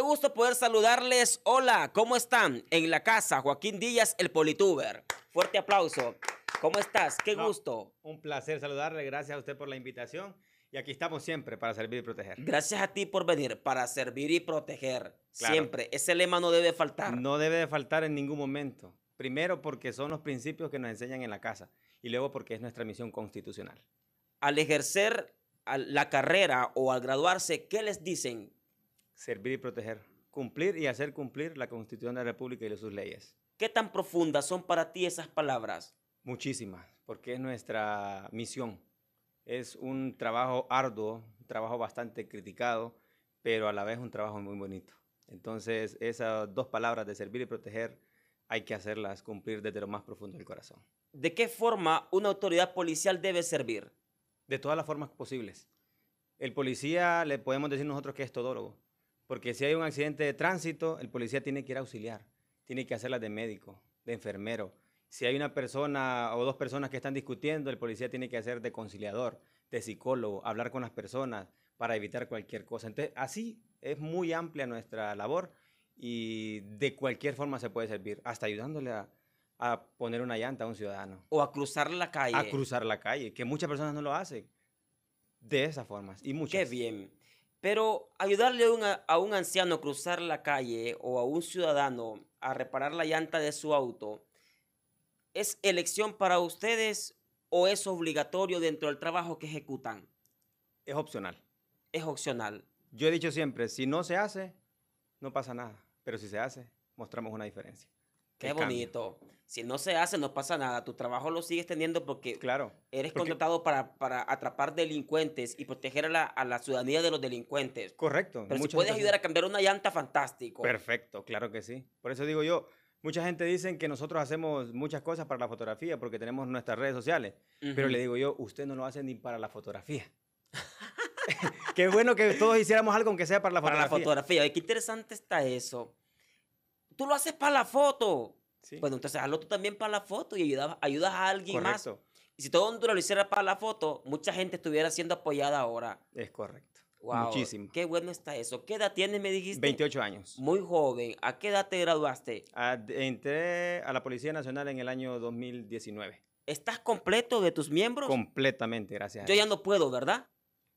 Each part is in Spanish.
gusto poder saludarles. Hola, ¿cómo están? En la casa, Joaquín Díaz, el Polituber. Fuerte aplauso. ¿Cómo estás? Qué gusto. Un placer saludarle. Gracias a usted por la invitación. Y aquí estamos siempre para servir y proteger. Gracias a ti por venir, para servir y proteger. Siempre. Ese lema no debe faltar. No debe faltar en ningún momento. Primero porque son los principios que nos enseñan en la casa y luego porque es nuestra misión constitucional. Al ejercer la carrera o al graduarse, ¿qué les dicen? servir y proteger, cumplir y hacer cumplir la Constitución de la República y sus leyes. ¿Qué tan profundas son para ti esas palabras? Muchísimas, porque es nuestra misión. Es un trabajo arduo, un trabajo bastante criticado, pero a la vez un trabajo muy bonito. Entonces, esas dos palabras de servir y proteger hay que hacerlas cumplir desde lo más profundo del corazón. ¿De qué forma una autoridad policial debe servir? De todas las formas posibles. El policía le podemos decir nosotros que es todólogo. Porque si hay un accidente de tránsito, el policía tiene que ir a auxiliar, tiene que hacerla de médico, de enfermero. Si hay una persona o dos personas que están discutiendo, el policía tiene que hacer de conciliador, de psicólogo, hablar con las personas para evitar cualquier cosa. Entonces, así es muy amplia nuestra labor y de cualquier forma se puede servir, hasta ayudándole a, poner una llanta a un ciudadano. O a cruzar la calle. A cruzar la calle, que muchas personas no lo hacen. De esas formas. Y muchas. Qué bien. Pero ayudarle a un, anciano a cruzar la calle o a un ciudadano a reparar la llanta de su auto, ¿es elección para ustedes o es obligatorio dentro del trabajo que ejecutan? Es opcional. Es opcional. Yo he dicho siempre, si no se hace, no pasa nada, pero si se hace, mostramos una diferencia. Qué bonito. Si no se hace, no pasa nada. Tu trabajo lo sigues teniendo porque claro, eres contratado para, para, atrapar delincuentes y proteger a la, a la, ciudadanía de los delincuentes. Correcto. Pero si puedes ayudar a cambiar una llanta, fantástico. Perfecto, claro que sí. Por eso digo yo, mucha gente dice que nosotros hacemos muchas cosas para la fotografía porque tenemos nuestras redes sociales. Pero le digo yo, usted no lo hace ni para la fotografía. qué bueno que todos hiciéramos algo aunque sea para la fotografía. Para la fotografía. qué interesante está eso tú lo haces para la foto. Bueno, pues, entonces hazlo tú también para la foto y ayudas, ayudas a alguien más. Y si todo Honduras lo hiciera para la foto, mucha gente estuviera siendo apoyada ahora. Es correcto. Wow, Muchísimo. Qué bueno está eso. ¿Qué edad tienes, me dijiste? 28 años. Muy joven. ¿A qué edad te graduaste? entré a la Policía Nacional en el año 2019. ¿Estás completo de tus miembros? Completamente, gracias. Yo ya no puedo, ¿verdad?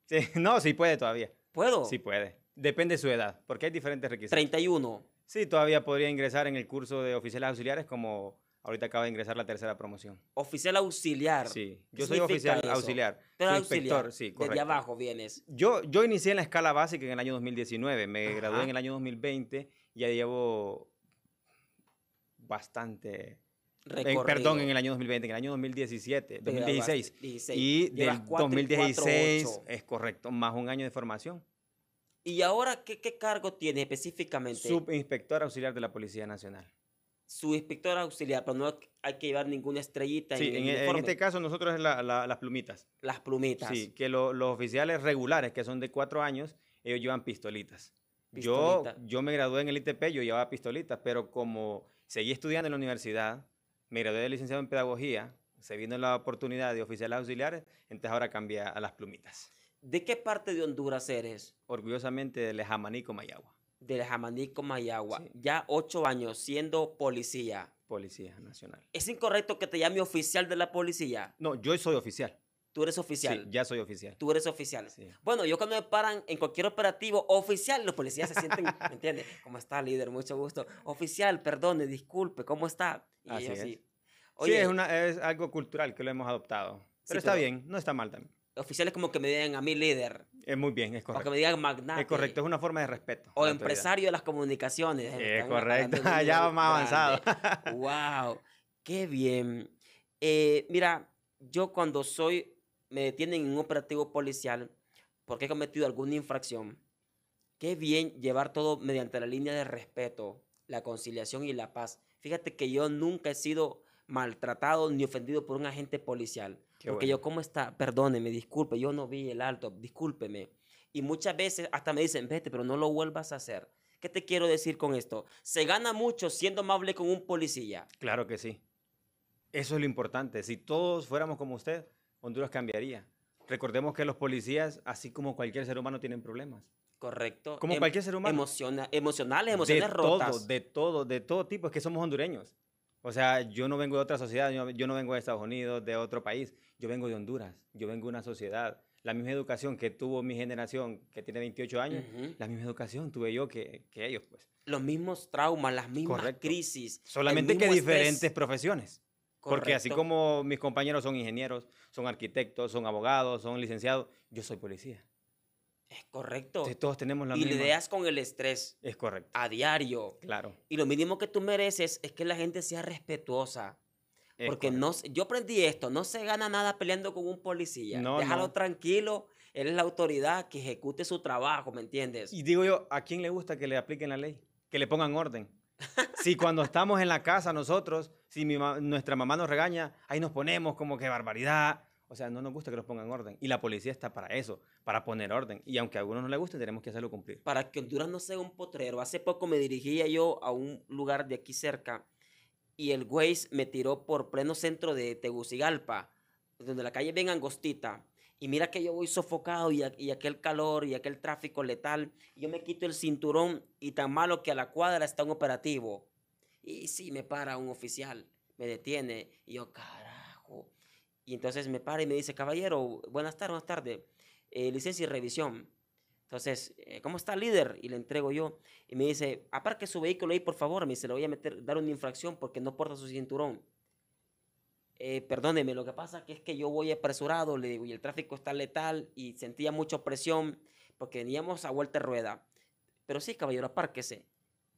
Sí, no, sí puede todavía. ¿Puedo? Sí puede. Depende de su edad, porque hay diferentes requisitos. 31. Sí, todavía podría ingresar en el curso de oficiales auxiliares como ahorita acaba de ingresar la tercera promoción. Oficial auxiliar. Sí, yo soy oficial auxiliar. Pero auxiliar, sí, correcto. Desde abajo vienes. Yo, yo inicié en la escala básica en el año 2019, me gradué en el año 2020 y ya llevo bastante... Eh, perdón, en el año 2020, en el año 2017, 2016. Y del 2016 es correcto, más un año de formación. ¿Y ahora qué, cargo tiene específicamente? Subinspector auxiliar de la Policía Nacional. Subinspector auxiliar, pero no hay que llevar ninguna estrellita. Sí, en, e, este caso nosotros las plumitas. Las plumitas. Sí, que los oficiales regulares, que son de cuatro años, ellos llevan pistolitas. Yo, yo me gradué en el ITP, yo llevaba pistolitas, pero como seguí estudiando en la universidad, me gradué de licenciado en pedagogía, se vino la oportunidad de oficiales auxiliares, entonces ahora cambia a las plumitas. ¿De qué parte de Honduras eres? Orgullosamente de Lejamanico, Mayagua. De Lejamanico, Mayagua. Ya ocho años siendo policía. Policía Nacional. ¿Es incorrecto que te llame oficial de la policía? No, yo soy oficial. Tú eres oficial. Sí, ya soy oficial. Tú eres oficial. Sí. Bueno, yo cuando me paran en cualquier operativo oficial, los policías se sienten, ¿me entiendes? ¿Cómo está, líder? Mucho gusto. Oficial, perdone, disculpe, ¿cómo está? Sí. es, una, algo cultural que lo hemos adoptado. Pero está bien, no está mal también oficiales como que me digan a mí líder. Es muy bien, es correcto. O que me digan magnate. Es correcto, es una forma de respeto. O empresario de las comunicaciones. Es correcto, ya va más avanzado. ¡Wow! ¡Qué bien! Eh, mira, yo cuando soy, me detienen en un operativo policial porque he cometido alguna infracción, qué bien llevar todo mediante la línea de respeto, la conciliación y la paz. Fíjate que yo nunca he sido maltratado ni ofendido por un agente policial. Porque yo, ¿cómo está? Perdóneme, disculpe, yo no vi el alto, discúlpeme. Y muchas veces hasta me dicen, vete, pero no lo vuelvas a hacer. ¿Qué te quiero decir con esto? Se gana mucho siendo amable con un policía. Claro que sí. Eso es lo importante. Si todos fuéramos como usted, Honduras cambiaría. Recordemos que los policías, así como cualquier ser humano, tienen problemas. Correcto. Como em, cualquier ser humano. Emociona, emocionales, emociones de Todo, de todo, de todo tipo. Es que somos hondureños. O sea, yo no vengo de otra sociedad, yo, no vengo de Estados Unidos, de otro país, yo vengo de Honduras, yo vengo de una sociedad. La misma educación que tuvo mi generación, que tiene 28 años, la misma educación tuve yo que, ellos, pues. Los mismos traumas, las mismas crisis. Solamente que diferentes profesiones. Porque así como mis compañeros son ingenieros, son arquitectos, son abogados, son licenciados, yo soy policía. Es correcto. todos tenemos la y misma. Y lidias con el estrés. Es correcto. A diario. Claro. Y lo mínimo que tú mereces es que la gente sea respetuosa. porque no, yo aprendí esto, no se gana nada peleando con un policía. Déjalo tranquilo, él es la autoridad que ejecute su trabajo, ¿me entiendes? Y digo yo, ¿a quién le gusta que le apliquen la ley? Que le pongan orden. si cuando estamos en la casa nosotros, si nuestra mamá nos regaña, ahí nos ponemos como que barbaridad, o sea, no nos gusta que nos pongan orden. Y la policía está para eso, para poner orden. Y aunque a algunos no le guste, tenemos que hacerlo cumplir. Para que Honduras no sea un potrero. Hace poco me dirigía yo a un lugar de aquí cerca y el güey me tiró por pleno centro de Tegucigalpa, donde la calle es bien angostita. Y mira que yo voy sofocado y, aquel calor y aquel tráfico letal. Yo me quito el cinturón y tan malo que a la cuadra está un operativo. Y sí, me para un oficial, me detiene. Y yo, cae y entonces me para y me dice, caballero, buenas tardes, buenas tardes, eh, licencia y revisión. Entonces, eh, ¿cómo está el líder? Y le entrego yo. Y me dice, aparque su vehículo ahí, por favor. Me dice, le voy a meter, dar una infracción porque no porta su cinturón. Eh, perdóneme, lo que pasa que es que yo voy apresurado, le digo, y el tráfico está letal y sentía mucha presión porque veníamos a vuelta de rueda. Pero sí, caballero, apárquese.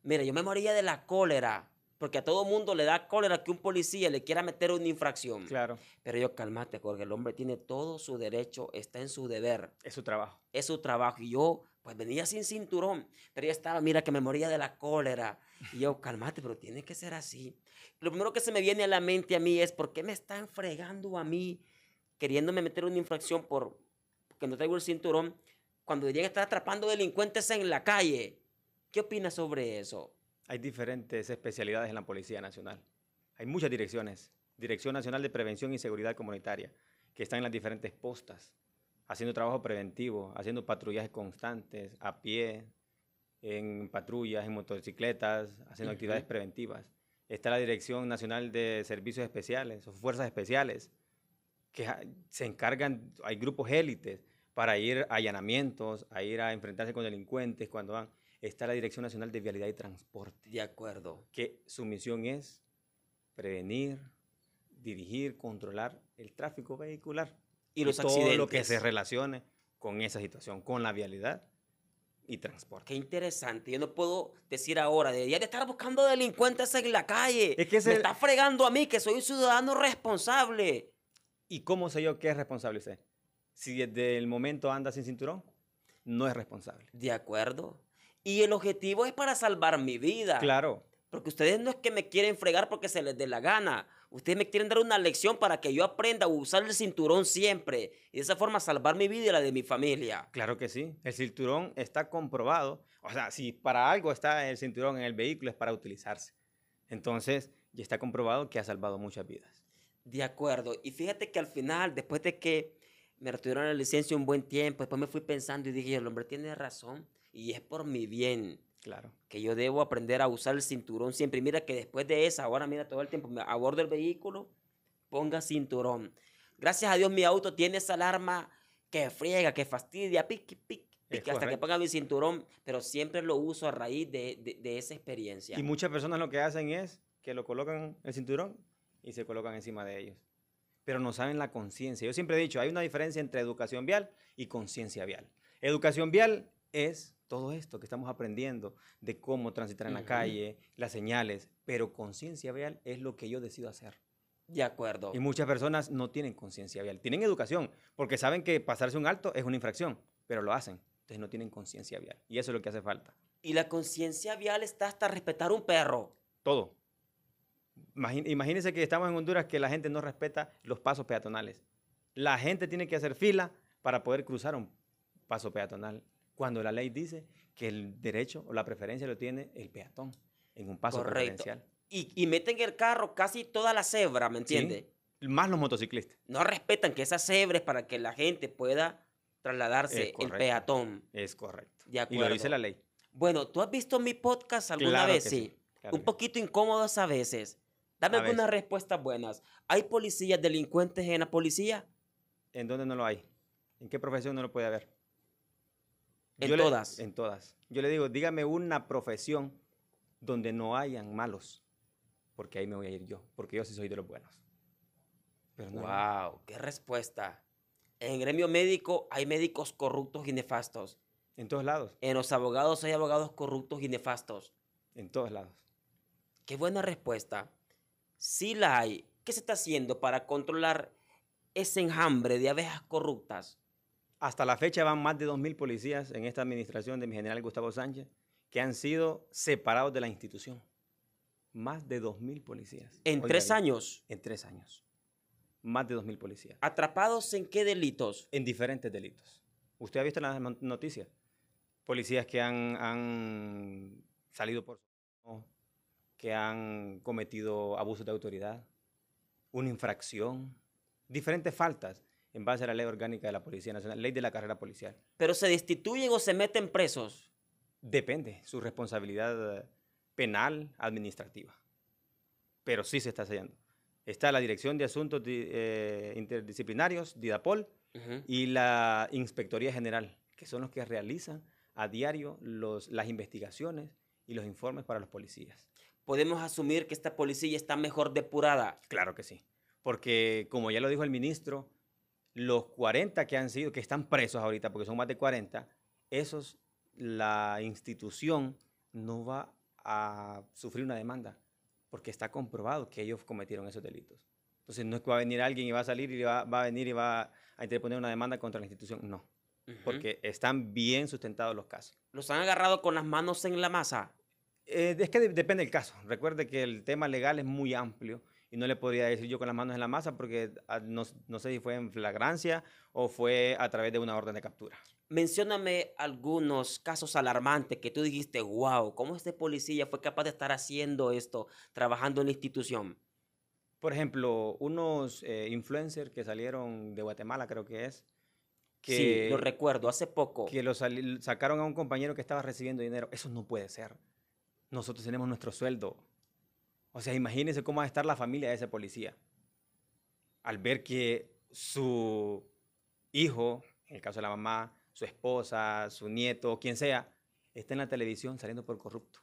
Mira, yo me moría de la cólera porque a todo mundo le da cólera que un policía le quiera meter una infracción. Claro. Pero yo, cálmate, porque el hombre tiene todo su derecho, está en su deber. Es su trabajo. Es su trabajo. Y yo, pues venía sin cinturón, pero ya estaba, mira, que me moría de la cólera. Y yo, calmate, pero tiene que ser así. Lo primero que se me viene a la mente a mí es, ¿por qué me están fregando a mí queriéndome meter una infracción por que no traigo el cinturón cuando deberían estar atrapando delincuentes en la calle? ¿Qué opinas sobre eso? hay diferentes especialidades en la Policía Nacional. Hay muchas direcciones. Dirección Nacional de Prevención y Seguridad Comunitaria, que están en las diferentes postas, haciendo trabajo preventivo, haciendo patrullajes constantes, a pie, en patrullas, en motocicletas, haciendo actividades preventivas. Está la Dirección Nacional de Servicios Especiales o Fuerzas Especiales, que se encargan, hay grupos élites para ir a allanamientos, a ir a enfrentarse con delincuentes cuando van está la Dirección Nacional de Vialidad y Transporte. De acuerdo. Que su misión es prevenir, dirigir, controlar el tráfico vehicular. Y, y todo lo que se relacione con esa situación, con la vialidad y transporte. Qué interesante. Yo no puedo decir ahora, debería de estar buscando delincuentes en la calle. Es Me está fregando a mí, que soy un ciudadano responsable. ¿Y cómo sé yo que es responsable usted? Si desde el momento anda sin cinturón, no es responsable. De acuerdo. Y el objetivo es para salvar mi vida. Claro. Porque ustedes no es que me quieren fregar porque se les dé la gana. Ustedes me quieren dar una lección para que yo aprenda a usar el cinturón siempre. Y de esa forma salvar mi vida y la de mi familia. Claro que sí. El cinturón está comprobado. O sea, si para algo está el cinturón en el vehículo es para utilizarse. Entonces, ya está comprobado que ha salvado muchas vidas. De acuerdo. Y fíjate que al final, después de que me retiraron la licencia un buen tiempo, después me fui pensando y dije, el hombre tiene razón y es por mi bien. Claro. Que yo debo aprender a usar el cinturón siempre. Mira que después de esa, ahora mira todo el tiempo, a bordo del vehículo, ponga cinturón. Gracias a Dios mi auto tiene esa alarma que friega, que fastidia, pique, pique. hasta que ponga mi cinturón, pero siempre lo uso a raíz de, de esa experiencia. Y muchas personas lo que hacen es que lo colocan el cinturón y se colocan encima de ellos pero no saben la conciencia. Yo siempre he dicho, hay una diferencia entre educación vial y conciencia vial. Educación vial es todo esto que estamos aprendiendo de cómo transitar en la calle, las señales, pero conciencia vial es lo que yo decido hacer. De acuerdo. Y muchas personas no tienen conciencia vial, tienen educación, porque saben que pasarse un alto es una infracción, pero lo hacen, entonces no tienen conciencia vial, y eso es lo que hace falta. Y la conciencia vial está hasta respetar un perro. Todo. Imagínense que estamos en Honduras que la gente no respeta los pasos peatonales. La gente tiene que hacer fila para poder cruzar un paso peatonal cuando la ley dice que el derecho o la preferencia lo tiene el peatón en un paso Correcto. Y, y, meten el carro casi toda la cebra, ¿me entiendes? más los motociclistas. No respetan que esas es para que la gente pueda trasladarse el peatón. Es correcto. De Y lo dice la ley. Bueno, ¿tú has visto mi podcast alguna vez? sí. un poquito incómodos a veces. Dame algunas respuestas buenas. ¿Hay policías delincuentes en la policía? ¿En dónde no lo hay? ¿En qué profesión no lo puede haber? En Yo todas. en Yo le digo, dígame una profesión donde no hayan malos, porque ahí me voy a ir yo, porque yo sí soy de los buenos. Pero wow, qué respuesta. En gremio médico hay médicos corruptos y nefastos. En todos lados. En los abogados hay abogados corruptos y nefastos. En todos lados. Qué buena respuesta. Sí la hay. ¿Qué se está haciendo para controlar ese enjambre de abejas corruptas? Hasta la fecha van más de 2.000 policías en esta administración de mi general Gustavo Sánchez que han sido separados de la institución. Más de 2.000 policías. ¿En tres años? En tres años. Más de 2.000 policías. ¿Atrapados en qué delitos? En diferentes delitos. Usted ha visto las noticias. Policías que han, han salido por... que han cometido abusos de autoridad, una infracción, diferentes faltas en base a la ley orgánica de la Policía Nacional, ley de la carrera policial. ¿Pero se destituyen o se meten presos? Depende, su responsabilidad penal, administrativa. Pero sí se está sellando. Está la Dirección de Asuntos eh, Interdisciplinarios, DIDAPOL, y la Inspectoría General, que son los que realizan a diario los, las investigaciones y los informes para los policías. ¿Podemos asumir que esta policía está mejor depurada? Claro que sí, porque como ya lo dijo el ministro, los 40 que han sido, que están presos ahorita, porque son más de 40, esos, la institución no va a sufrir una demanda, porque está comprobado que ellos cometieron esos delitos. Entonces no es que va a venir alguien y va a salir y va, a venir y va a interponer una demanda contra la institución, no, porque están bien sustentados los casos. ¿Los han agarrado con las manos en la masa? Eh, es que depende del caso. Recuerde que el tema legal es muy amplio y no le podría decir yo con las manos en la masa porque ah, no, sé si fue en flagrancia o fue a través de una orden de captura. Mencióname algunos casos alarmantes que tú dijiste, wow, ¿cómo este policía fue capaz de estar haciendo esto, trabajando en la institución? Por ejemplo, unos eh, influencers que salieron de Guatemala, creo que es, sí, lo recuerdo, hace poco. Que sacaron a un compañero que estaba recibiendo dinero. Eso no puede ser. Nosotros tenemos nuestro sueldo. O sea, imagínense cómo va a estar la familia de ese policía al ver que su hijo, en el caso de la mamá, su esposa, su nieto, quien sea, está en la televisión saliendo por corrupto.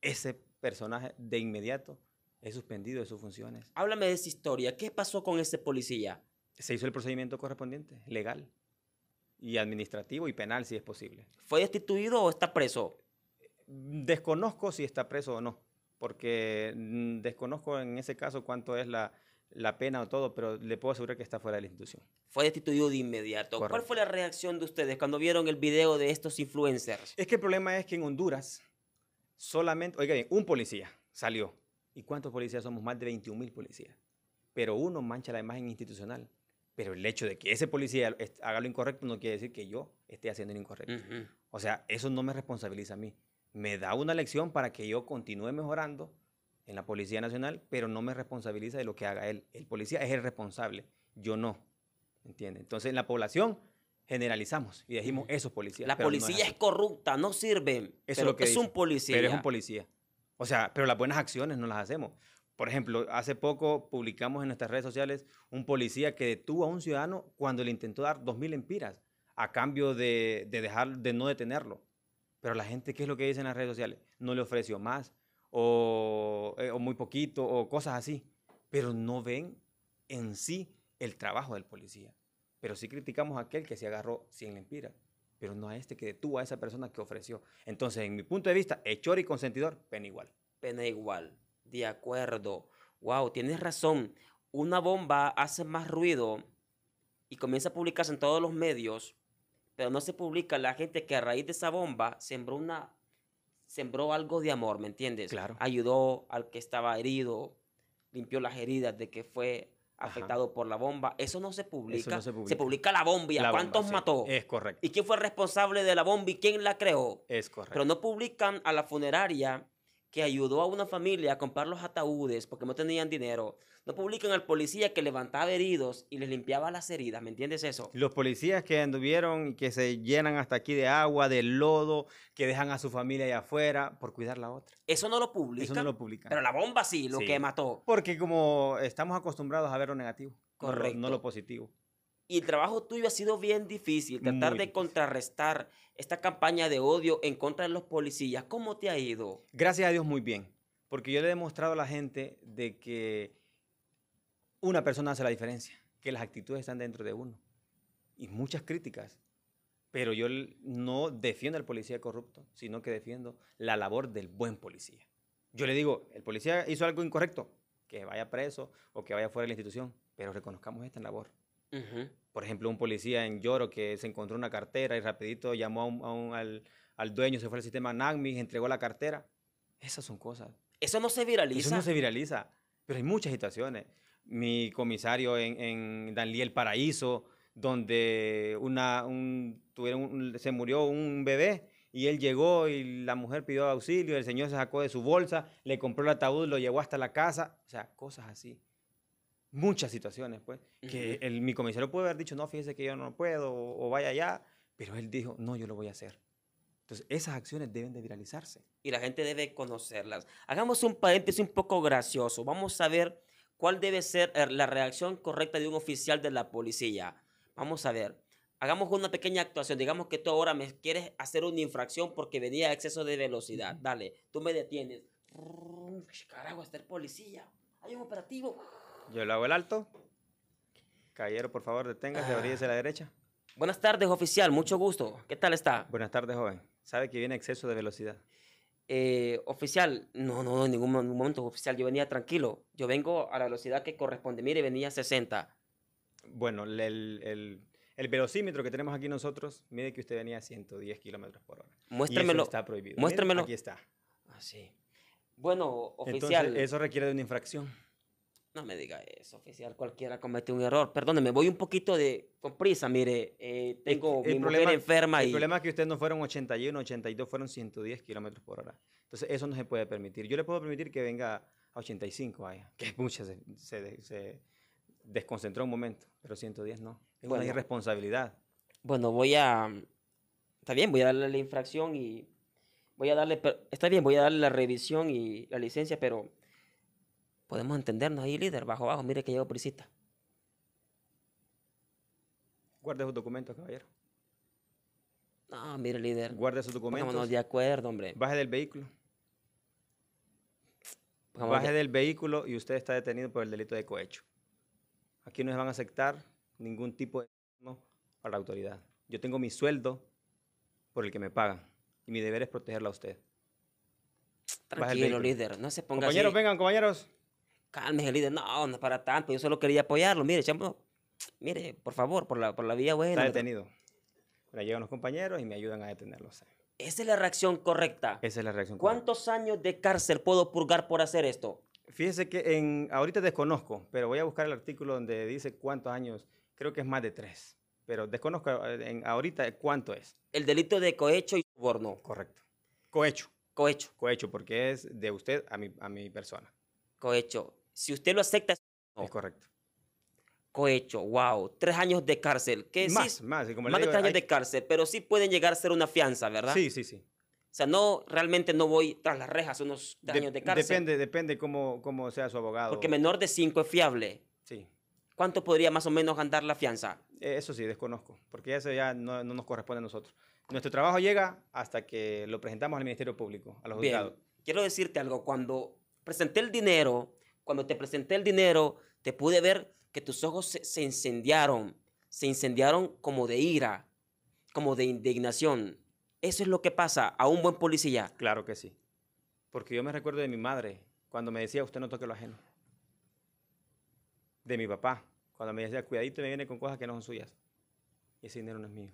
Ese personaje de inmediato es suspendido de sus funciones. Háblame de esa historia. ¿Qué pasó con ese policía? Se hizo el procedimiento correspondiente, legal y administrativo y penal si es posible. ¿Fue destituido o está preso? Desconozco si está preso o no porque mm, desconozco en ese caso cuánto es la, la pena o todo, pero le puedo asegurar que está fuera de la institución. Fue destituido de inmediato. ¿Cuál fue la reacción de ustedes cuando vieron el video de estos influencers? Es que el problema es que en Honduras solamente, oiga bien, un policía salió. ¿Y cuántos policías somos? Más de 21 mil policías. Pero uno mancha la imagen institucional. Pero el hecho de que ese policía haga lo incorrecto no quiere decir que yo esté haciendo lo incorrecto. O sea, eso no me responsabiliza a mí me da una lección para que yo continúe mejorando en la Policía Nacional, pero no me responsabiliza de lo que haga él. El policía es el responsable, yo no. ¿Entiende? Entonces, en la población generalizamos y dijimos esos policías. La policía es, corrupta, no sirven. Eso es, un policía. Pero un policía. O sea, pero las buenas acciones no las hacemos. Por ejemplo, hace poco publicamos en nuestras redes sociales un policía que detuvo a un ciudadano cuando le intentó dar 2.000 empiras a cambio de, dejar, de no detenerlo. Pero la gente, ¿qué es lo que dice en las redes sociales? No le ofreció más, eh, o, muy poquito, o cosas así. Pero no ven en sí el trabajo del policía. Pero sí criticamos a aquel que se agarró le empira pero no a este que detuvo a esa persona que ofreció. Entonces, en mi punto de vista, hechor y consentidor, pena igual. Pena igual, de acuerdo. Wow, tienes razón. Una bomba hace más ruido y comienza a publicarse en todos los medios pero no se publica la gente que a raíz de esa bomba sembró una sembró algo de amor, ¿me entiendes? Claro. Ayudó al que estaba herido, limpió las heridas de que fue afectado por la bomba. Eso no se publica. se, publica. la bomba. a ¿Cuántos mató? Es correcto. ¿Y quién fue responsable de la bomba y quién la creó? Es correcto. Pero no publican a la funeraria que ayudó a una familia a comprar los ataúdes porque no tenían dinero. No publican al policía que levantaba heridos y les limpiaba las heridas, ¿me entiendes eso? Los policías que anduvieron y que se llenan hasta aquí de agua, de lodo, que dejan a su familia allá afuera por cuidar la otra. Eso no lo publican. Eso no lo publican. Pero la bomba sí, lo que mató. Porque como estamos acostumbrados a ver lo negativo, Correcto. no lo positivo. Y el trabajo tuyo ha sido bien difícil, tratar de contrarrestar esta campaña de odio en contra de los policías. ¿Cómo te ha ido? Gracias a Dios muy bien, porque yo le he demostrado a la gente de que una persona hace la diferencia, que las actitudes están dentro de uno. Y muchas críticas, pero yo no defiendo al policía corrupto, sino que defiendo la labor del buen policía. Yo le digo, el policía hizo algo incorrecto, que vaya preso o que vaya fuera de la institución, pero reconozcamos esta labor. Por ejemplo, un policía en Lloro que se encontró una cartera y rapidito llamó un, al, dueño, se fue al sistema NACMI, entregó la cartera. Esas son cosas. Eso no se viraliza. Eso no se viraliza, pero hay muchas situaciones. Mi comisario en, en El Paraíso, donde una, tuvieron se murió un bebé y él llegó y la mujer pidió auxilio, el señor se sacó de su bolsa, le compró el ataúd, lo llevó hasta la casa, o sea, cosas así muchas situaciones, pues, que el, mi comisario puede haber dicho, no, fíjese que yo no puedo, o, vaya allá, pero él dijo, no, yo lo voy a hacer. Entonces, esas acciones deben de viralizarse. Y la gente debe conocerlas. Hagamos un paréntesis un poco gracioso. Vamos a ver cuál debe ser eh, la reacción correcta de un oficial de la policía. Vamos a ver. Hagamos una pequeña actuación. Digamos que tú ahora me quieres hacer una infracción porque venía a exceso de velocidad. Dale, tú me detienes. Carajo, está el policía. Hay un operativo yo le hago el alto. Caballero, por favor, deténgase, ah. abríese a la derecha. Buenas tardes, oficial. Mucho gusto. ¿Qué tal está? Buenas tardes, joven. Sabe que viene exceso de velocidad. Eh, oficial, no, no, en ningún momento, oficial. Yo venía tranquilo. Yo vengo a la velocidad que corresponde. Mire, venía a 60. Bueno, el, velocímetro que tenemos aquí nosotros mide que usted venía a 110 kilómetros por hora. Muéstremelo. Y está prohibido. Muéstremelo. aquí está. Así. Ah, bueno, oficial. Entonces, eso requiere de una infracción. No me diga eso, oficial. Cualquiera comete un error. Perdóneme, voy un poquito de con prisa. Mire, eh, tengo mi problema, mujer enferma. El problema es que ustedes no fueron 81, 82, fueron 110 kilómetros por hora. Entonces, eso no se puede permitir. Yo le puedo permitir que venga a 85, vaya, que muchas se, desconcentró un momento, pero 110 no. Es una irresponsabilidad. Bueno, voy a. Está bien, voy a darle la infracción y. Voy a darle. Está bien, voy a darle la revisión y la licencia, pero Podemos entendernos ahí, líder, bajo, abajo, mire que llegó policista. Guarde sus documentos, caballero. No, mire, líder. Guarde sus documentos. Vámonos de acuerdo, hombre. Baje del vehículo. Baje del vehículo y usted está detenido por el delito de cohecho. Aquí no se van a aceptar ningún tipo de no a la autoridad. Yo tengo mi sueldo por el que me pagan y mi deber es protegerla a usted. Tranquilo, líder. No se ponga Compañeros, vengan, compañeros el líder, no, no es para tanto, yo solo quería apoyarlo, mire, chamo, mire, por favor, por la, por la vía buena. Está detenido. llegan los compañeros y me ayudan a detenerlos. Esa es la reacción correcta. Esa es la reacción correcta. ¿Cuántos años de cárcel puedo purgar por hacer esto? Fíjese que en, ahorita desconozco, pero voy a buscar el artículo donde dice cuántos años, creo que es más de tres, pero desconozco eh, ahorita eh, cuánto es. El delito de cohecho y soborno. Correcto. Cohecho. Cohecho. Cohecho, porque es de usted a mi, a mi persona. Cohecho. Si usted lo acepta, es correcto. Cohecho, wow, tres años de cárcel. ¿Qué más, más, más de tres años de cárcel, pero sí pueden llegar a ser una fianza, ¿verdad? Sí, sí, sí. O sea, no, realmente no voy tras las rejas unos años de cárcel. Depende, depende cómo, cómo sea su abogado. Porque menor de cinco es fiable. Sí. ¿Cuánto podría más o menos andar la fianza? Eh, eso sí, desconozco, porque eso ya no, nos corresponde a nosotros. Nuestro trabajo llega hasta que lo presentamos al Ministerio Público, a los juzgados. Quiero decirte algo, cuando presenté el dinero, cuando te presenté el dinero, te pude ver que tus ojos se, incendiaron, se incendiaron como de ira, como de indignación. Eso es lo que pasa a un buen policía. Claro que sí. Porque yo me recuerdo de mi madre cuando me decía, usted no toque lo ajeno. De mi papá, cuando me decía, cuidadito, me viene con cosas que no son suyas. Ese dinero no es mío.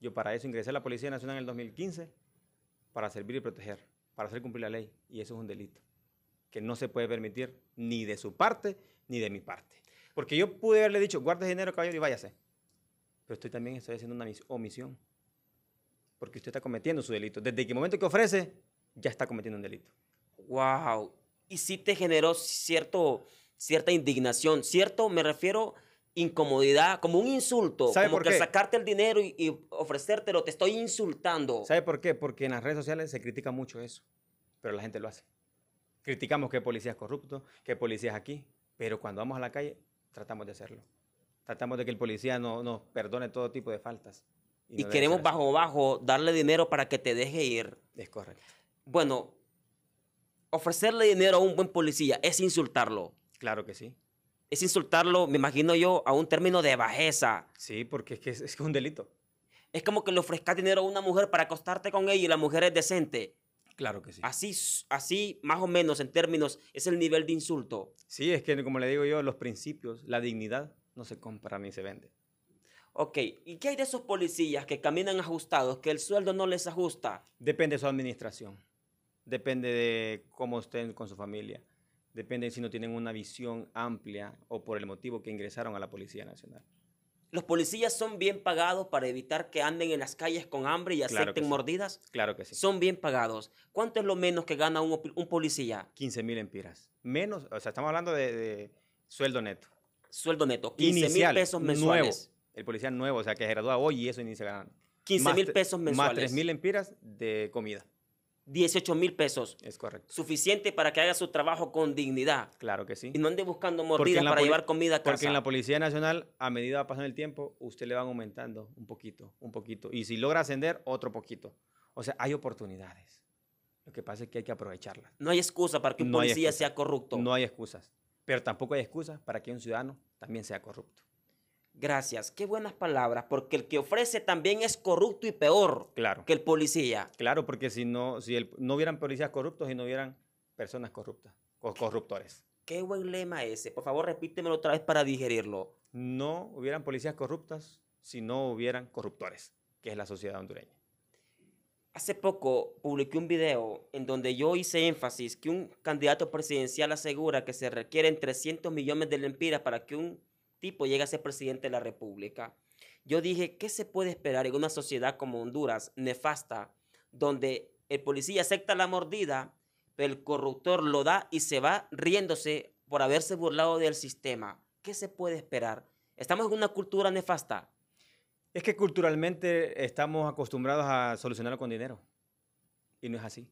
Yo para eso ingresé a la Policía Nacional en el 2015, para servir y proteger, para hacer cumplir la ley. Y eso es un delito que no se puede permitir ni de su parte ni de mi parte. Porque yo pude haberle dicho, guarde dinero, caballero, y váyase. Pero estoy también estoy haciendo una omisión. Porque usted está cometiendo su delito. Desde el momento que ofrece, ya está cometiendo un delito. ¡Wow! Y sí te generó cierto, cierta indignación. Cierto, me refiero incomodidad, como un insulto. ¿Sabe que sacarte el dinero y, y, ofrecértelo, te estoy insultando. ¿Sabe por qué? Porque en las redes sociales se critica mucho eso. Pero la gente lo hace. Criticamos que policía es corrupto, que policías aquí, pero cuando vamos a la calle tratamos de hacerlo. Tratamos de que el policía nos perdone todo tipo de faltas. Y, queremos bajo bajo darle dinero para que te deje ir. Es correcto. Bueno, ofrecerle dinero a un buen policía es insultarlo. Claro que sí. Es insultarlo, me imagino yo, a un término de bajeza. Sí, porque es que es un delito. Es como que le ofrezcas dinero a una mujer para acostarte con ella y la mujer es decente. Claro que sí. Así, así, más o menos, en términos, es el nivel de insulto. Sí, es que como le digo yo, los principios, la dignidad, no se compra ni se vende. Ok, ¿y qué hay de esos policías que caminan ajustados, que el sueldo no les ajusta? Depende de su administración, depende de cómo estén con su familia, depende si no tienen una visión amplia o por el motivo que ingresaron a la Policía Nacional. ¿Los policías son bien pagados para evitar que anden en las calles con hambre y acepten mordidas? Claro que sí. Son bien pagados. ¿Cuánto es lo menos que gana un, policía? 15 mil empiras. Menos, o sea, estamos hablando de, sueldo neto. Sueldo neto, 15 mil pesos mensuales. El policía nuevo, o sea, que se hoy y eso inicia ganando. 15 mil pesos mensuales. Más 3 mil empiras de comida. 18 mil pesos. Es correcto. Suficiente para que haga su trabajo con dignidad. Claro que sí. Y no ande buscando mordidas para llevar comida a casa. Porque en la Policía Nacional, a medida va pasando el tiempo, usted le van aumentando un poquito, un poquito. Y si logra ascender, otro poquito. O sea, hay oportunidades. Lo que pasa es que hay que aprovecharlas. No hay excusa para que un policía sea corrupto. No hay excusas. Pero tampoco hay excusas para que un ciudadano también sea corrupto. Gracias, qué buenas palabras, porque el que ofrece también es corrupto y peor claro. que el policía. Claro, porque si no, si no hubieran policías corruptos y no hubieran personas corruptas o corruptores. Qué buen lema ese. Por favor, repítemelo otra vez para digerirlo. No hubieran policías corruptas si no hubieran corruptores, que es la sociedad hondureña. Hace poco publiqué un video en donde yo hice énfasis que un candidato presidencial asegura que se requieren 300 millones de lempiras para que un tipo llega a ser presidente de la República, yo dije, ¿qué se puede esperar en una sociedad como Honduras, nefasta, donde el policía acepta la mordida, pero el corruptor lo da y se va riéndose por haberse burlado del sistema? ¿Qué se puede esperar? Estamos en una cultura nefasta. Es que culturalmente estamos acostumbrados a solucionarlo con dinero. Y no es así.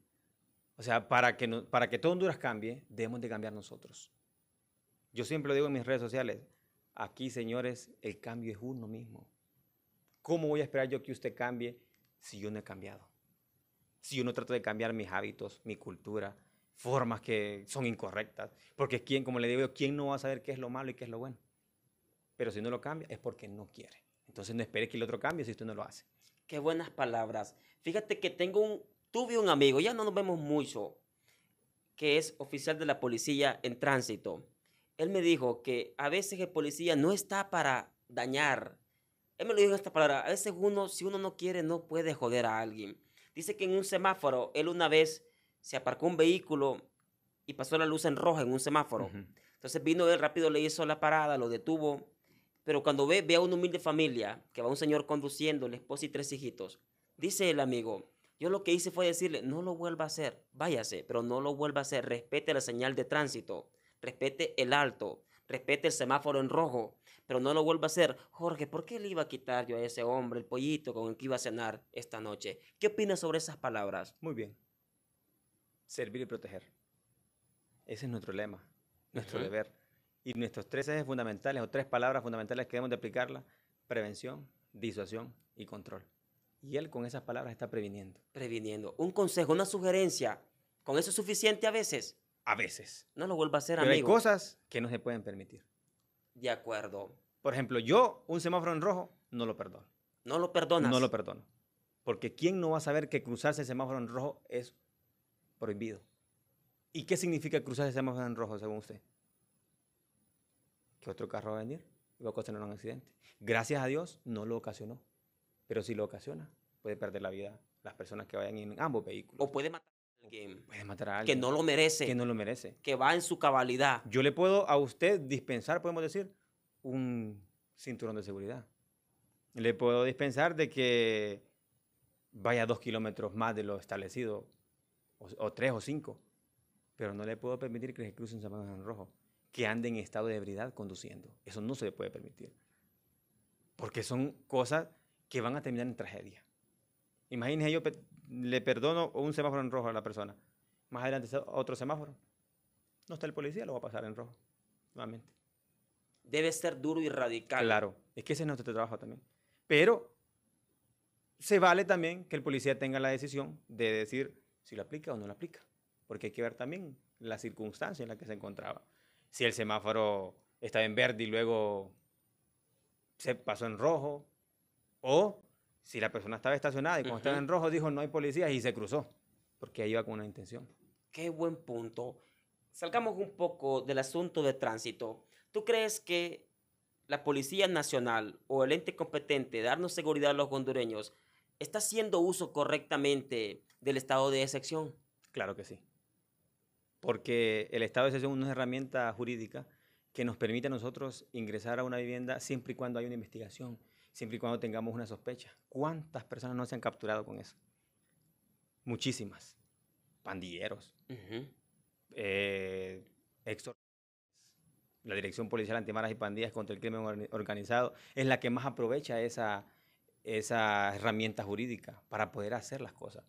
O sea, para que, para que todo Honduras cambie, debemos de cambiar nosotros. Yo siempre lo digo en mis redes sociales. Aquí, señores, el cambio es uno mismo. ¿Cómo voy a esperar yo que usted cambie si yo no he cambiado? Si yo no trato de cambiar mis hábitos, mi cultura, formas que son incorrectas. Porque quién, como le digo, ¿quién no va a saber qué es lo malo y qué es lo bueno? Pero si no lo cambia es porque no quiere. Entonces no espere que el otro cambie si usted no lo hace. Qué buenas palabras. Fíjate que tengo un, tuve un amigo, ya no nos vemos mucho, que es oficial de la policía en tránsito él me dijo que a veces el policía no está para dañar. Él me lo dijo esta palabra. A veces uno, si uno no quiere, no puede joder a alguien. Dice que en un semáforo, él una vez se aparcó un vehículo y pasó la luz en rojo en un semáforo. Entonces vino él rápido, le hizo la parada, lo detuvo. Pero cuando ve, ve a una humilde familia, que va un señor conduciendo, la esposa y tres hijitos. Dice el amigo, yo lo que hice fue decirle, no lo vuelva a hacer, váyase, pero no lo vuelva a hacer, respete la señal de tránsito respete el alto, respete el semáforo en rojo, pero no lo vuelva a hacer. Jorge, ¿por qué le iba a quitar yo a ese hombre el pollito con el que iba a cenar esta noche? ¿Qué opinas sobre esas palabras? Muy bien. Servir y proteger. Ese es nuestro lema, nuestro deber. Y nuestros tres ejes fundamentales o tres palabras fundamentales que debemos de aplicarla, prevención, disuasión y control. Y él con esas palabras está previniendo. Previniendo. Un consejo, una sugerencia. ¿Con eso es suficiente a veces? a veces. No lo vuelva a hacer, Pero amigo. hay cosas que no se pueden permitir. De acuerdo. Por ejemplo, yo un semáforo en rojo no lo perdono. No lo perdonas. No lo perdono. Porque ¿quién no va a saber que cruzarse el semáforo en rojo es prohibido? ¿Y qué significa cruzar el semáforo en rojo, según usted? Que otro carro va a venir y va a ocasionar un accidente. Gracias a Dios no lo ocasionó. Pero si lo ocasiona, puede perder la vida las personas que vayan en ambos vehículos. O puede matar. Que no lo merece. Que no lo merece. Que va en su cabalidad. Yo le puedo a usted dispensar, podemos decir, un cinturón de seguridad. Le puedo dispensar de que vaya dos kilómetros más de lo establecido, o, tres o cinco. Pero no le puedo permitir que se crucen zapatos en rojo, que ande en estado de ebriedad conduciendo. Eso no se le puede permitir. Porque son cosas que van a terminar en tragedia. Imagínese yo le perdono un semáforo en rojo a la persona. Más adelante otro semáforo. No está el policía, lo va a pasar en rojo. Nuevamente. Debe ser duro y radical. Claro, es que ese es nuestro trabajo también. Pero se vale también que el policía tenga la decisión de decir si lo aplica o no lo aplica. Porque hay que ver también la circunstancia en la que se encontraba. Si el semáforo estaba en verde y luego se pasó en rojo, o si la persona estaba estacionada y como estaba en rojo dijo no hay policías y se cruzó, porque ahí iba con una intención. Qué buen punto. Salgamos un poco del asunto de tránsito. ¿Tú crees que la Policía Nacional o el ente competente de darnos seguridad a los hondureños está haciendo uso correctamente del estado de excepción? Claro que sí. Porque el estado de excepción es una herramienta jurídica que nos permite a nosotros ingresar a una vivienda siempre y cuando hay una investigación siempre y cuando tengamos una sospecha. ¿Cuántas personas no se han capturado con eso? Muchísimas. Pandilleros. Eh, la Dirección Policial Antimaras y Pandillas contra el Crimen Organizado es la que más aprovecha esa, esa herramienta jurídica para poder hacer las cosas.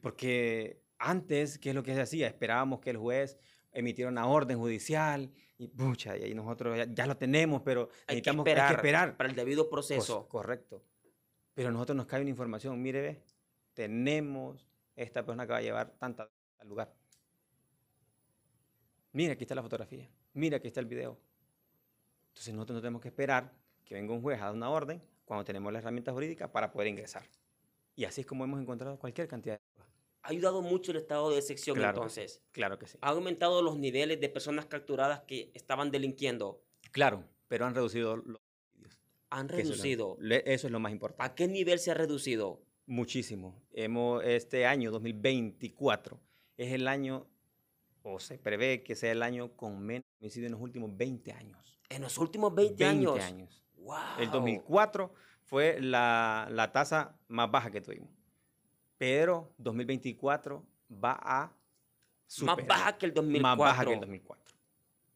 Porque antes, ¿qué es lo que se hacía? Esperábamos que el juez emitieron una orden judicial y pucha, y ahí nosotros ya, lo tenemos, pero necesitamos esperar, para el debido proceso. correcto. Pero nosotros nos cae una información, mire, ve, tenemos esta persona que va a llevar tanta al lugar. Mira, aquí está la fotografía. Mira, aquí está el video. Entonces nosotros no tenemos que esperar que venga un juez a dar una orden cuando tenemos la herramienta jurídica para poder ingresar. Y así es como hemos encontrado cualquier cantidad ha ayudado mucho el estado de excepción entonces. Claro que sí. Ha aumentado los niveles de personas capturadas que estaban delinquiendo. Claro, pero han reducido los Han reducido. Eso es, lo, más importante. ¿A qué nivel se ha reducido? Muchísimo. Hemos, este año, 2024, es el año, o se prevé que sea el año con menos homicidios en los últimos 20 años. ¿En los últimos 20, 20 años? años. Wow. El 2004 fue la, la tasa más baja que tuvimos pero 2024 va a superar. Más baja que el 2004. Más baja que el 2004.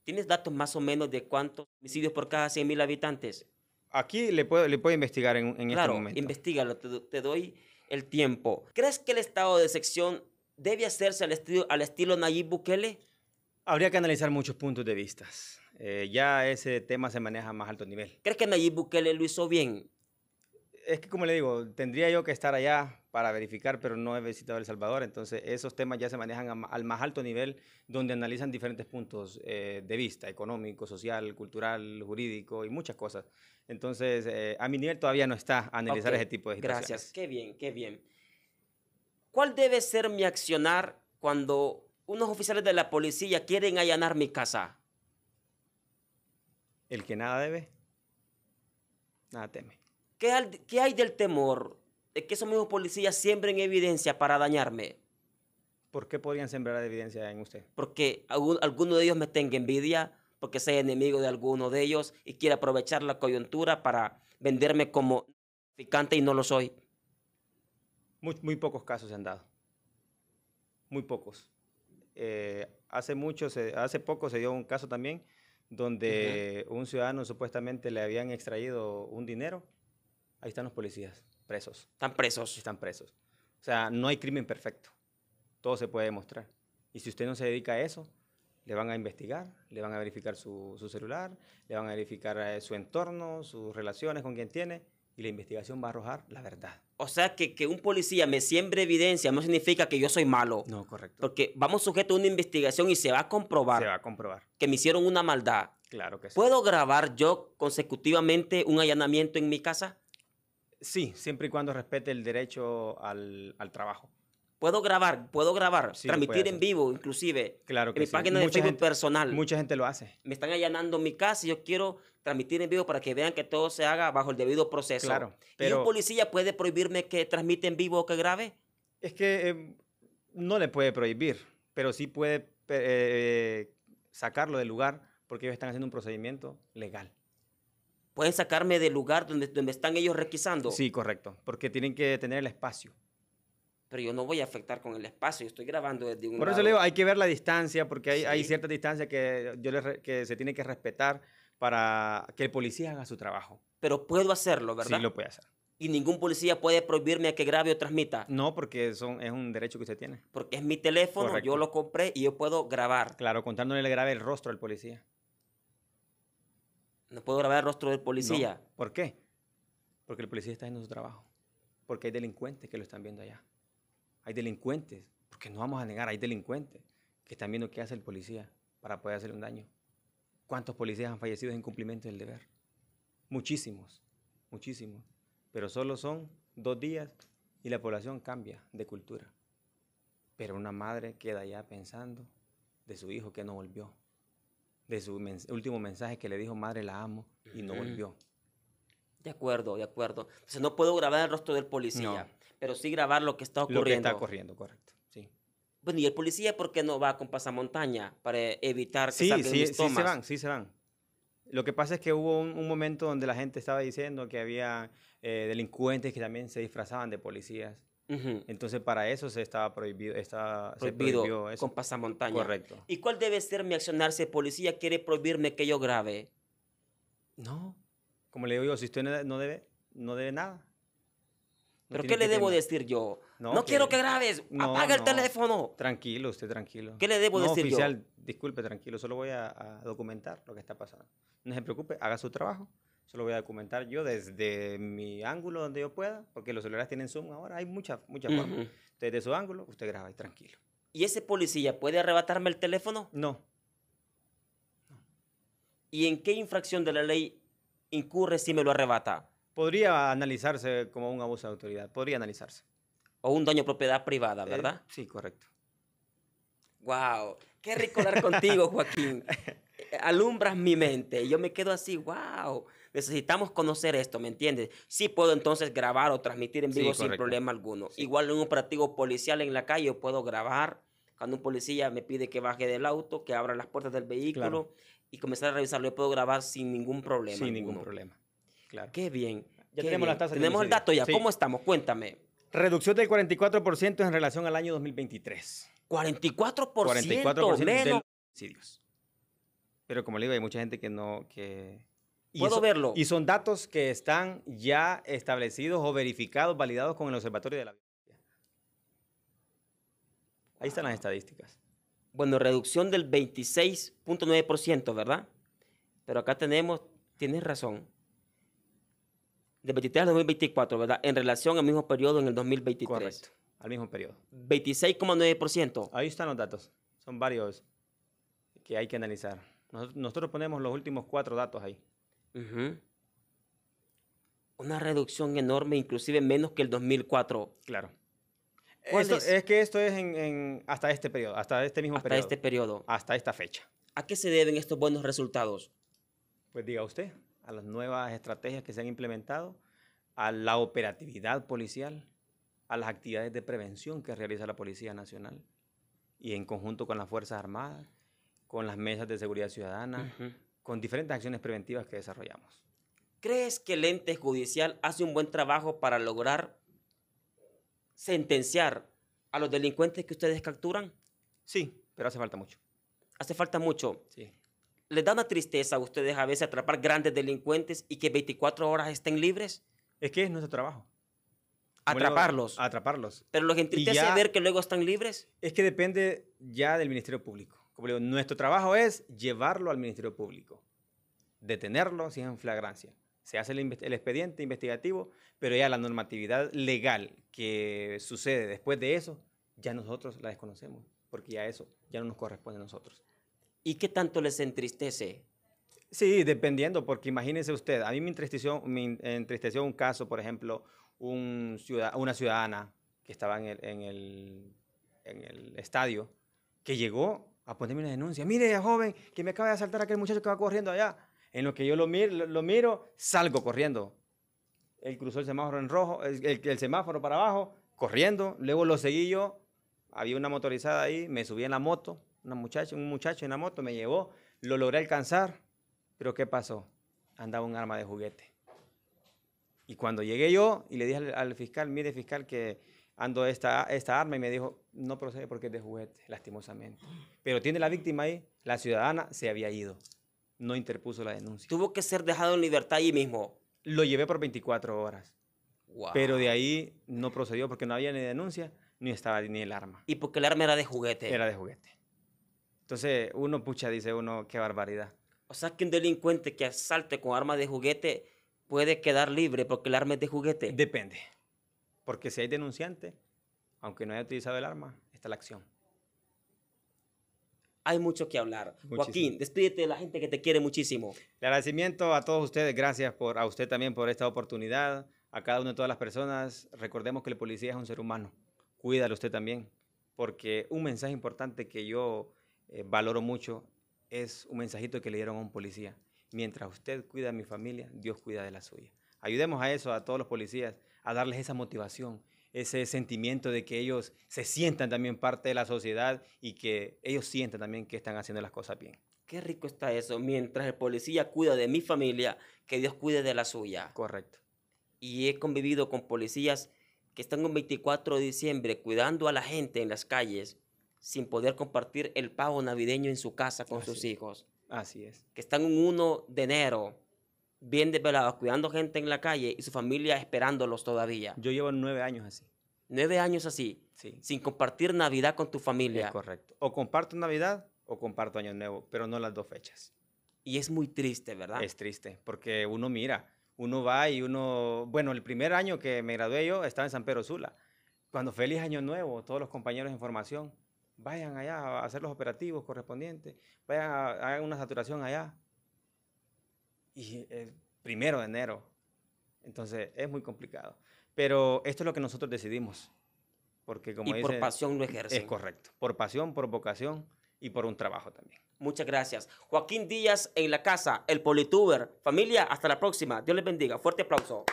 ¿Tienes datos más o menos de cuántos homicidios por cada 100.000 habitantes? Aquí le puedo, le puedo investigar en, en este momento. Claro, investigalo, te, doy el tiempo. ¿Crees que el estado de sección debe hacerse al, estilo, al estilo Nayib Bukele? Habría que analizar muchos puntos de vista. Eh, ya ese tema se maneja a más alto nivel. ¿Crees que Nayib Bukele lo hizo bien? Es que, como le digo, tendría yo que estar allá para verificar, pero no he visitado El Salvador. Entonces, esos temas ya se manejan al más alto nivel, donde analizan diferentes puntos eh, de vista, económico, social, cultural, jurídico y muchas cosas. Entonces, eh, a mi nivel todavía no está analizar ese tipo de situaciones. Gracias, qué bien, qué bien. ¿Cuál debe ser mi accionar cuando unos oficiales de la policía quieren allanar mi casa? El que nada debe, nada teme. qué hay del temor? es que esos mismos policías siembren evidencia para dañarme. ¿Por qué podrían sembrar evidencia en usted? Porque algún, alguno de ellos me tenga envidia, porque soy enemigo de alguno de ellos y quiere aprovechar la coyuntura para venderme como traficante y no lo soy. Muy, muy pocos casos se han dado. Muy pocos. Eh, hace, mucho hace poco se dio un caso también donde un ciudadano supuestamente le habían extraído un dinero. Ahí están los policías presos. Están presos. Están presos. O sea, no hay crimen perfecto. Todo se puede demostrar. Y si usted no se dedica a eso, le van a investigar, le van a verificar su, celular, le van a verificar eh, su entorno, sus relaciones con quien tiene, y la investigación va a arrojar la verdad. O sea, que, un policía me siembre evidencia no significa que yo soy malo. No, correcto. Porque vamos sujeto a una investigación y se va a comprobar. Se va a comprobar. Que me hicieron una maldad. Claro que sí. ¿Puedo grabar yo consecutivamente un allanamiento en mi casa? Sí, siempre y cuando respete el derecho al, al trabajo. Puedo grabar, puedo grabar, transmitir en vivo, inclusive. Claro que en mi sí. página de Facebook personal. Mucha gente lo hace. Me están allanando mi casa y yo quiero transmitir en vivo para que vean que todo se haga bajo el debido proceso. Claro. ¿Y un policía puede prohibirme que transmite en vivo o que grabe? Es que em, no le puede prohibir, pero sí puede eh, sacarlo del lugar porque ellos están haciendo un procedimiento legal pueden sacarme del lugar donde, donde están ellos requisando. Sí, correcto, porque tienen que tener el espacio. Pero yo no voy a afectar con el espacio, yo estoy grabando desde un... Por eso le digo, hay que ver la distancia, porque hay, cierta distancia que, yo que se tiene que respetar para que el policía haga su trabajo. Pero puedo hacerlo, ¿verdad? Sí, lo puede hacer. Y ningún policía puede prohibirme a que grabe o transmita. No, porque son, es un derecho que usted tiene. Porque es mi teléfono, yo lo compré y yo puedo grabar. Claro, contándole le grabe el rostro al policía. No puedo grabar el rostro del policía. ¿Por qué? Porque el policía está haciendo su trabajo. Porque hay delincuentes que lo están viendo allá. Hay delincuentes, porque no vamos a negar, hay delincuentes que están viendo qué hace el policía para poder hacerle un daño. ¿Cuántos policías han fallecido en cumplimiento del deber? Muchísimos, muchísimos. Pero solo son dos días y la población cambia de cultura. Pero una madre queda allá pensando de su hijo que no volvió de su último mensaje que le dijo, madre, la amo, y no volvió. De acuerdo, de acuerdo. Entonces no puedo grabar el rostro del policía, pero sí grabar lo que está ocurriendo. Lo que está ocurriendo, correcto. Sí. Bueno, y el policía, ¿por qué no va con pasamontaña para evitar que sí, sí, Sí, se van, sí se van. Lo que pasa es que hubo un, momento donde la gente estaba diciendo que había eh, delincuentes que también se disfrazaban de policías. Entonces, para eso se estaba prohibido, estaba, prohibido con pasamontaña. Correcto. ¿Y cuál debe ser mi accionar si el policía quiere prohibirme que yo grabe? No. Como le digo yo, si usted no debe, no debe nada. ¿Pero qué le debo decir yo? No, quiero que grabes. Apaga el teléfono. Tranquilo, usted tranquilo. ¿Qué le debo decir oficial, Oficial, disculpe, tranquilo. Solo voy a documentar lo que está pasando. No se preocupe, haga su trabajo se lo voy a documentar yo desde mi ángulo donde yo pueda, porque los celulares tienen zoom ahora, hay muchas muchas Desde su ángulo, usted graba y tranquilo. ¿Y ese policía puede arrebatarme el teléfono? No. ¿Y en qué infracción de la ley incurre si me lo arrebata? Podría analizarse como un abuso de autoridad, podría analizarse. O un daño a propiedad privada, eh, ¿verdad? sí, correcto. ¡Wow! Qué rico hablar contigo, Joaquín. Alumbras mi mente. Yo me quedo así, ¡wow! necesitamos conocer esto, ¿me entiendes? Sí puedo entonces grabar o transmitir en vivo sin problema alguno. Igual en un operativo policial en la calle puedo grabar cuando un policía me pide que baje del auto, que abra las puertas del vehículo y comenzar a revisarlo, yo puedo grabar sin ningún problema. Sin ningún problema. Claro. Qué bien. Ya tenemos las Tenemos el dato ya. ¿Cómo estamos? Cuéntame. Reducción del 44% en relación al año 2023. 44%, 44 menos. Sí, Dios. Pero como le digo, hay mucha gente que no, que, Puedo verlo. Y son datos que están ya establecidos o verificados, validados con el Observatorio de la Violencia. Ahí están las ah. estadísticas. Bueno, reducción del 26.9%, ¿verdad? Pero acá tenemos, tienes razón, de 23 al 2024, ¿verdad? En relación al mismo periodo en el 2023. Correcto, al mismo periodo. 26,9%. Ahí están los datos. Son varios que hay que analizar. Nosotros ponemos los últimos cuatro datos ahí. Una reducción enorme, inclusive menos que el 2004. Claro. es? que esto es en, hasta este periodo, hasta este mismo Hasta este periodo. Hasta esta fecha. ¿A qué se deben estos buenos resultados? Pues diga usted, a las nuevas estrategias que se han implementado, a la operatividad policial, a las actividades de prevención que realiza la Policía Nacional y en conjunto con las Fuerzas Armadas, con las mesas de seguridad ciudadana, con diferentes acciones preventivas que desarrollamos. ¿Crees que el ente judicial hace un buen trabajo para lograr sentenciar a los delincuentes que ustedes capturan? Sí, pero hace falta mucho. Hace falta mucho. Sí. ¿Les da una tristeza a ustedes a veces atrapar grandes delincuentes y que 24 horas estén libres? Es que es nuestro trabajo. Atraparlos. atraparlos. Pero los entristece ver que luego están libres. Es que depende ya del Ministerio Público nuestro trabajo es llevarlo al Ministerio Público, detenerlo si es en flagrancia. Se hace el, expediente investigativo, pero ya la normatividad legal que sucede después de eso, ya nosotros la desconocemos, porque ya eso ya no nos corresponde a nosotros. ¿Y qué tanto les entristece? Sí, dependiendo, porque imagínense usted, a mí me entristeció, me entristeció un caso, por ejemplo, una ciudadana que estaba en el estadio, que llegó a ponerme una denuncia. Mire, joven, que me acaba de asaltar aquel muchacho que va corriendo allá. En lo que yo lo miro, lo, miro salgo corriendo. Él cruzó el semáforo en rojo, el, el, semáforo para abajo, corriendo. Luego lo seguí yo. Había una motorizada ahí, me subí en la moto. un muchacho en la moto me llevó. Lo logré alcanzar. Pero ¿qué pasó? Andaba un arma de juguete. Y cuando llegué yo y le dije al fiscal, mire fiscal, que ando esta, esta arma y me dijo, no procede porque es de juguete, lastimosamente. Pero tiene la víctima ahí, la ciudadana se había ido, no interpuso la denuncia. Tuvo que ser dejado en libertad allí mismo. Lo llevé por 24 horas, pero de ahí no procedió porque no había ni denuncia, ni estaba ni el arma. ¿Y porque el arma era de juguete? Era de juguete. Entonces uno pucha, dice uno, qué barbaridad. O sea que un delincuente que asalte con arma de juguete puede quedar libre porque el arma es de juguete. Depende. Porque si hay denunciante, aunque no haya utilizado el arma, está la acción. Hay mucho que hablar. Joaquín, despídete de la gente que te quiere muchísimo. Le agradecimiento a todos ustedes. Gracias por, a usted también por esta oportunidad. A cada una de todas las personas. Recordemos que el policía es un ser humano. Cuídalo usted también. Porque un mensaje importante que yo eh, valoro mucho es un mensajito que le dieron a un policía. Mientras usted cuida a mi familia, Dios cuida de la suya. Ayudemos a eso, a todos los policías, a darles esa motivación, ese sentimiento de que ellos se sientan también parte de la sociedad y que ellos sientan también que están haciendo las cosas bien. Qué rico está eso, mientras el policía cuida de mi familia, que Dios cuide de la suya. Correcto. Y he convivido con policías que están un 24 de diciembre cuidando a la gente en las calles sin poder compartir el pavo navideño en su casa con sus hijos. Así es. Que están un 1 de enero bien desvelados, cuidando gente en la calle y su familia esperándolos todavía. Yo llevo nueve años así. Nueve años así, sí. sin compartir Navidad con tu familia. correcto. O comparto Navidad o comparto Año Nuevo, pero no las dos fechas. Y es muy triste, ¿verdad? Es triste, porque uno mira, uno va y uno, bueno, el primer año que me gradué yo estaba en San Pedro Sula. Cuando feliz Año Nuevo, todos los compañeros en formación, vayan allá a hacer los operativos correspondientes, vayan a, hacer una saturación allá, y el eh, primero de enero. Entonces es muy complicado. Pero esto es lo que nosotros decidimos. Porque como y por pasión lo ejercen. Es correcto. Por pasión, por vocación y por un trabajo también. Muchas gracias. Joaquín Díaz en la casa, el Polituber. Familia, hasta la próxima. Dios les bendiga. Fuerte aplauso.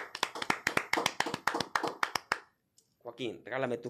Joaquín, regálame tu.